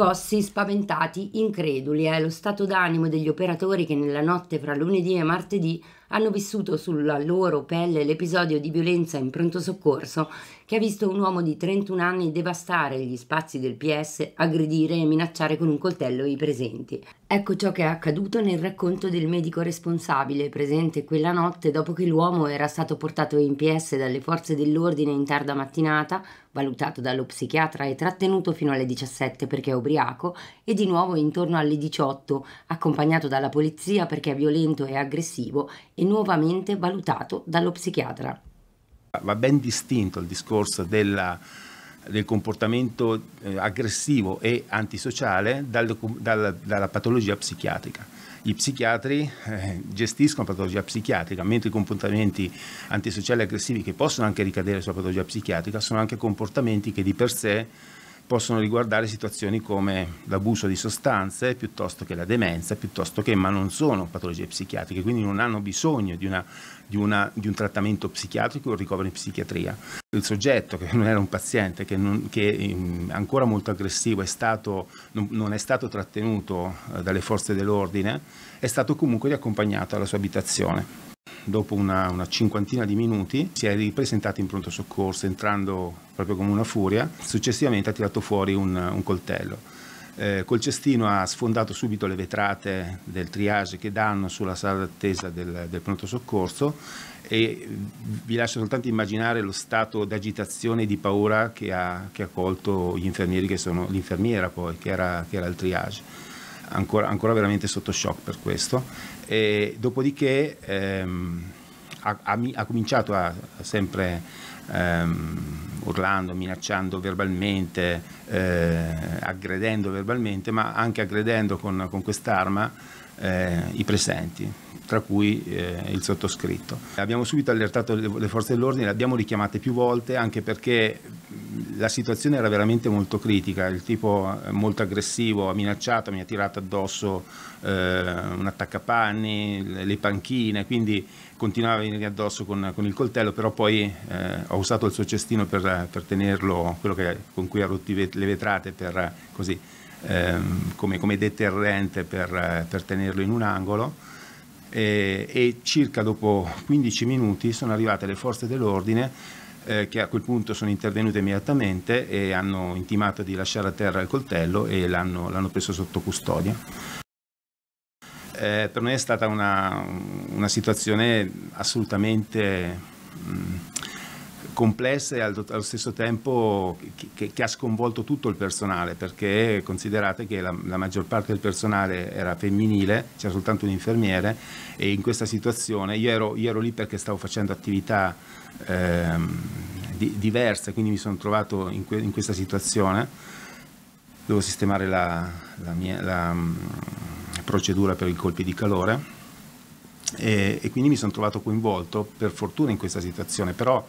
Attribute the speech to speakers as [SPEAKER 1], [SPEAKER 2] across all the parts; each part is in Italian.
[SPEAKER 1] scossi, spaventati, increduli. È eh? lo stato d'animo degli operatori che nella notte fra lunedì e martedì hanno vissuto sulla loro pelle l'episodio di violenza in pronto soccorso che ha visto un uomo di 31 anni devastare gli spazi del PS, aggredire e minacciare con un coltello i presenti. Ecco ciò che è accaduto nel racconto del medico responsabile presente quella notte dopo che l'uomo era stato portato in PS dalle forze dell'ordine in tarda mattinata, valutato dallo psichiatra e trattenuto fino alle 17 perché è ubriaco e di nuovo intorno alle 18 accompagnato dalla polizia perché è violento e aggressivo e nuovamente valutato dallo psichiatra.
[SPEAKER 2] Va ben distinto il discorso della, del comportamento eh, aggressivo e antisociale dal, dal, dalla patologia psichiatrica. I psichiatri eh, gestiscono la patologia psichiatrica, mentre i comportamenti antisociali e aggressivi che possono anche ricadere sulla patologia psichiatrica sono anche comportamenti che di per sé possono riguardare situazioni come l'abuso di sostanze piuttosto che la demenza, piuttosto che, ma non sono patologie psichiatriche, quindi non hanno bisogno di, una, di, una, di un trattamento psichiatrico o un ricovero in psichiatria. Il soggetto, che non era un paziente, che, non, che ehm, ancora molto aggressivo, è stato, non, non, è stato trattenuto eh, dalle forze dell'ordine, è stato comunque riaccompagnato alla sua abitazione. Dopo una, una cinquantina di minuti si è ripresentato in pronto soccorso entrando proprio come una furia. Successivamente ha tirato fuori un, un coltello. Eh, col cestino ha sfondato subito le vetrate del triage che danno sulla sala d'attesa del, del, pronto soccorso e vi lascio soltanto immaginare lo stato d'agitazione e di paura che ha, che ha colto gli infermieri, che sono l'infermiera poi, che era, che era il triage ancora, ancora veramente sotto shock per questo. E dopodiché ehm, ha, ha, ha, cominciato a, a sempre ehm, urlando, minacciando verbalmente, eh, aggredendo verbalmente, ma anche aggredendo con, con quest'arma eh, i presenti, tra cui eh, il sottoscritto. Abbiamo subito allertato le, forze dell'ordine, le abbiamo richiamate più volte anche perché la situazione era veramente molto critica, il tipo eh, molto aggressivo, ha minacciato, mi ha tirato addosso eh, un attaccapanni, le panchine, quindi continuava a venire addosso con, con il coltello, però poi eh, ho usato il suo cestino per, per tenerlo, quello che, con cui ha rotto le vetrate, per, così, ehm, come, come, deterrente per, per tenerlo in un angolo. E, e circa dopo 15 minuti sono arrivate le forze dell'ordine eh, che a quel punto sono intervenute immediatamente e hanno intimato di lasciare a terra il coltello e l'hanno preso sotto custodia. Eh, per noi è stata una, una situazione assolutamente mh, mm, complessa e allo, stesso tempo che, che, ha sconvolto tutto il personale, perché considerate che la, la maggior parte del personale era femminile, c'era soltanto un infermiere e in questa situazione io ero, io ero lì perché stavo facendo attività ehm, di, diverse, quindi mi sono trovato in, que, in, questa situazione, dovevo sistemare la, la, mia, la mm, procedura per i colpi di calore. E, e, quindi mi sono trovato coinvolto per fortuna in questa situazione, però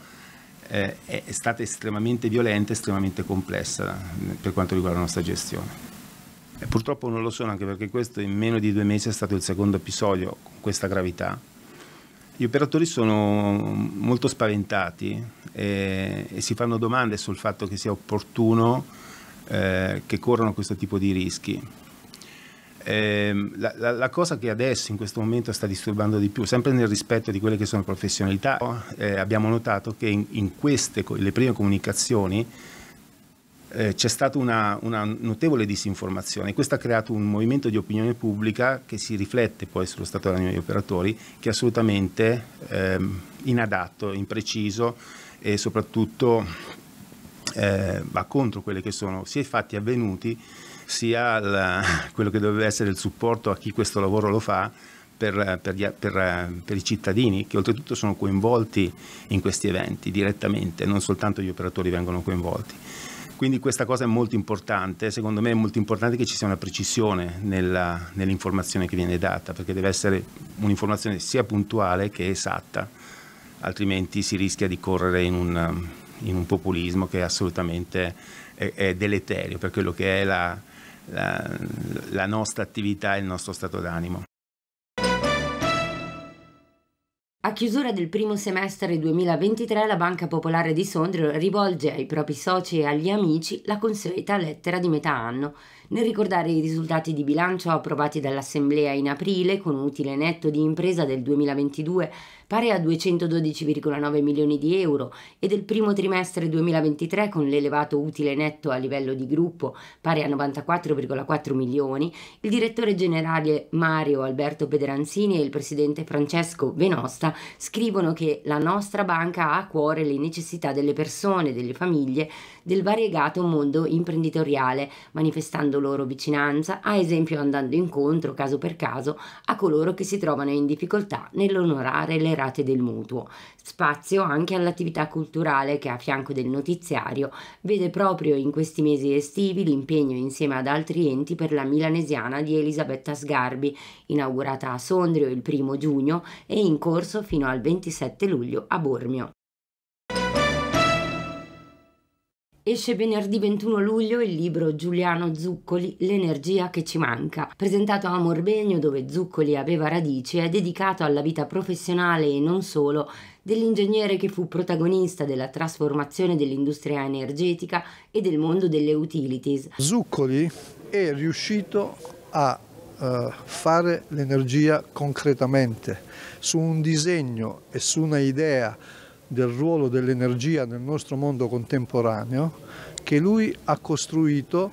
[SPEAKER 2] eh, è stata estremamente violenta, estremamente complessa eh, per quanto riguarda la nostra gestione. E purtroppo non lo sono, anche perché questo in meno di due mesi è stato il secondo episodio con questa gravità. Gli operatori sono molto spaventati e, eh, e si fanno domande sul fatto che sia opportuno eh, che corrano questo tipo di rischi. Ehm, la, la, la, cosa che adesso in questo momento sta disturbando di più, sempre nel rispetto di quelle che sono professionalità, eh, abbiamo notato che in, in, queste le prime comunicazioni eh, c'è stata una, una, notevole disinformazione. Questo ha creato un movimento di opinione pubblica che si riflette poi sullo stato d'animo degli operatori, che è assolutamente ehm, inadatto, impreciso e soprattutto eh, va contro quelli che sono sia i fatti avvenuti sia la, quello che doveva essere il supporto a chi questo lavoro lo fa per, per, gli, per, per, i cittadini che oltretutto sono coinvolti in questi eventi direttamente, non soltanto gli operatori vengono coinvolti. Quindi questa cosa è molto importante, secondo me è molto importante che ci sia una precisione nella, nell'informazione che viene data, perché deve essere un'informazione sia puntuale che esatta, altrimenti si rischia di correre in un, in un populismo che è assolutamente è, è deleterio per quello che è la, la, la nostra attività e il nostro stato d'animo.
[SPEAKER 1] A chiusura del primo semestre 2023 la Banca Popolare di Sondrio rivolge ai propri soci e agli amici la consueta lettera di metà anno nel ricordare i risultati di bilancio approvati dall'Assemblea in aprile con un utile netto di impresa del 2022 pari a 212,9 milioni di euro e del primo trimestre 2023 con l'elevato utile netto a livello di gruppo pari a 94,4 milioni, il direttore generale Mario Alberto Pedranzini e il presidente Francesco Venosta scrivono che la nostra banca ha a cuore le necessità delle persone, delle famiglie, del variegato mondo imprenditoriale, manifestando loro vicinanza, ad esempio andando incontro caso per caso a coloro che si trovano in difficoltà nell'onorare le rate del mutuo. Spazio anche all'attività culturale che a fianco del notiziario vede proprio in questi mesi estivi l'impegno insieme ad altri enti per la milanesiana di Elisabetta Sgarbi, inaugurata a Sondrio il 1 giugno e in corso fino al 27 luglio a Bormio. Esce venerdì 21 luglio il libro Giuliano Zuccoli L'energia che ci manca, presentato a Morbegno dove Zuccoli aveva radici è dedicato alla vita professionale e non solo dell'ingegnere che fu protagonista della trasformazione dell'industria energetica e del mondo delle utilities.
[SPEAKER 3] Zuccoli
[SPEAKER 1] è riuscito
[SPEAKER 3] a uh, fare l'energia concretamente su un disegno e su un'idea del ruolo dell'energia nel nostro mondo contemporaneo che lui ha costruito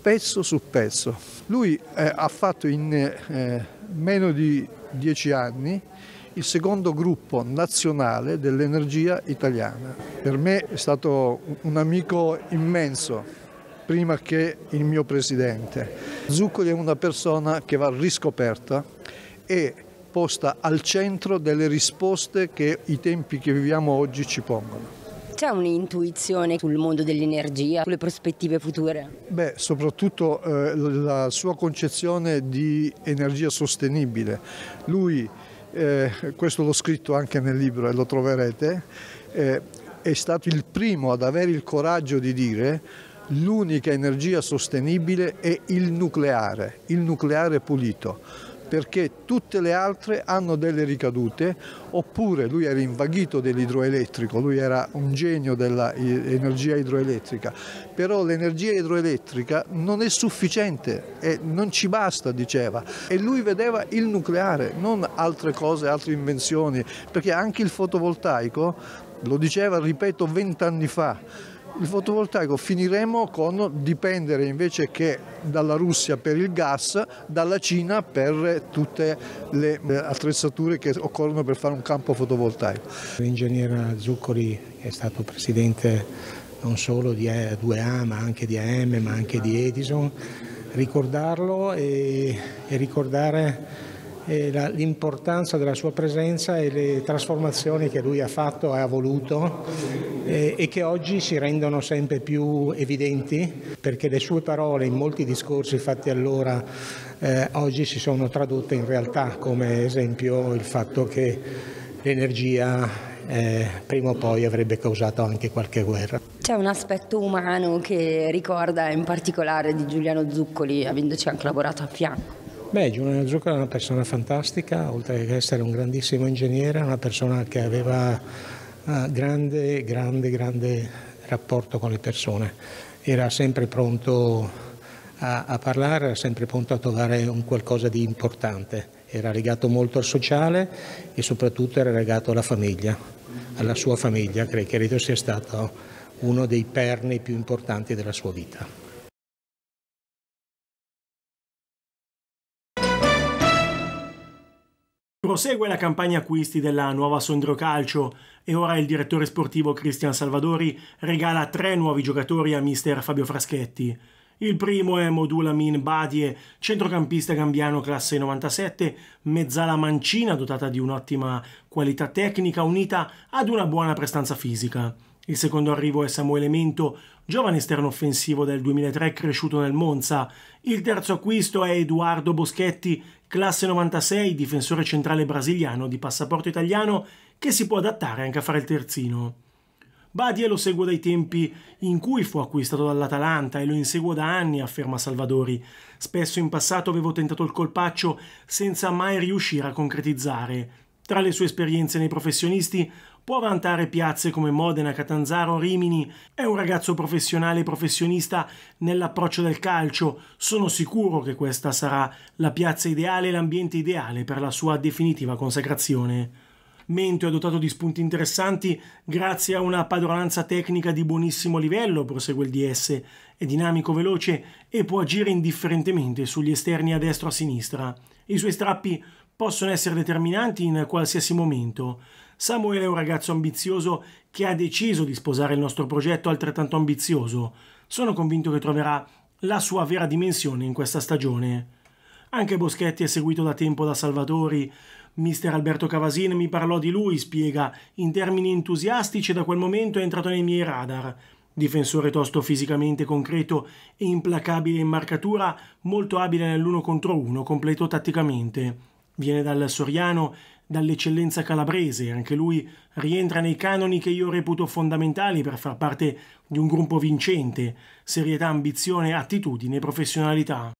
[SPEAKER 3] pezzo su pezzo. Lui eh, ha fatto in eh, meno di dieci anni il secondo gruppo nazionale dell'energia italiana. Per me è stato un amico immenso, prima che il mio presidente. Zuccoli è una persona che va riscoperta e posta al centro delle risposte che i tempi che viviamo oggi ci pongono.
[SPEAKER 1] C'è un'intuizione sul mondo dell'energia, sulle prospettive future?
[SPEAKER 3] Beh, soprattutto eh, la sua concezione di energia sostenibile. Lui, eh, questo l'ho scritto anche nel libro e lo troverete, eh, è stato il primo ad avere il coraggio di dire l'unica energia sostenibile è il nucleare, il nucleare pulito perché tutte le altre hanno delle ricadute, oppure lui era invaghito dell'idroelettrico, lui era un genio dell'energia idroelettrica, però l'energia idroelettrica non è sufficiente e non ci basta, diceva, e lui vedeva il nucleare, non altre cose, altre invenzioni, perché anche il fotovoltaico, lo diceva, ripeto, vent'anni fa, il fotovoltaico finiremo con dipendere invece che dalla Russia per il gas, dalla Cina per tutte le eh, attrezzature che occorrono per fare un campo fotovoltaico.
[SPEAKER 4] L'ingegnere Zuccoli è stato presidente non solo di 2A eh, ma anche di AM ma anche di Edison, ricordarlo e, e ricordare l'importanza della sua presenza e le trasformazioni che lui ha fatto e ha voluto eh, e che oggi si rendono sempre più evidenti perché le sue parole in molti discorsi fatti allora eh, oggi si sono tradotte in realtà come esempio il fatto che l'energia eh, prima o poi avrebbe causato anche qualche guerra.
[SPEAKER 1] C'è un aspetto umano che ricorda in particolare di Giuliano Zuccoli avendoci anche lavorato a fianco.
[SPEAKER 4] Beh, Giuliano Zucco era una persona fantastica, oltre che essere un grandissimo ingegnere, una persona che aveva eh, grande, grande, grande rapporto con le persone. Era sempre pronto a, a, parlare, era sempre pronto a trovare un qualcosa di importante. Era legato molto al sociale e soprattutto era legato alla famiglia, alla sua famiglia, credo, credo sia stato uno dei perni più importanti della sua vita.
[SPEAKER 5] Prosegue la campagna acquisti della nuova Sondrio Calcio e ora il direttore sportivo Cristian Salvadori regala tre nuovi giocatori a mister Fabio Fraschetti. Il primo è Modulamin Badie, centrocampista gambiano classe 97, mezzala mancina dotata di un'ottima qualità tecnica unita ad una buona prestanza fisica. Il secondo arrivo è Samuele Mento, giovane esterno offensivo del 2003 cresciuto nel Monza. Il terzo acquisto è Eduardo Boschetti, classe 96, difensore centrale brasiliano di passaporto italiano che si può adattare anche a fare il terzino. Badia lo seguo dai tempi in cui fu acquistato dall'Atalanta e lo inseguo da anni, afferma Salvadori. Spesso in passato avevo tentato il colpaccio senza mai riuscire a concretizzare. Tra le sue esperienze nei professionisti può vantare piazze come Modena, Catanzaro, Rimini, è un ragazzo professionale e professionista nell'approccio del calcio, sono sicuro che questa sarà la piazza ideale e l'ambiente ideale per la sua definitiva consacrazione. Mento è dotato di spunti interessanti grazie a una padronanza tecnica di buonissimo livello, prosegue il DS, è dinamico, veloce e può agire indifferentemente sugli esterni a destra o a sinistra. I suoi strappi possono essere determinanti in qualsiasi momento. Samuele è un ragazzo ambizioso che ha deciso di sposare il nostro progetto altrettanto ambizioso. Sono convinto che troverà la sua vera dimensione in questa stagione. Anche Boschetti è seguito da tempo da Salvatori. Mister Alberto Cavasin mi parlò di lui, spiega, in termini entusiastici e da quel momento è entrato nei miei radar. Difensore tosto fisicamente concreto e implacabile in marcatura, molto abile nell'uno contro uno, completo tatticamente. Viene dal Soriano, dall'eccellenza calabrese, anche lui rientra nei canoni che io reputo fondamentali per far parte di un gruppo vincente, serietà, ambizione, attitudine, professionalità.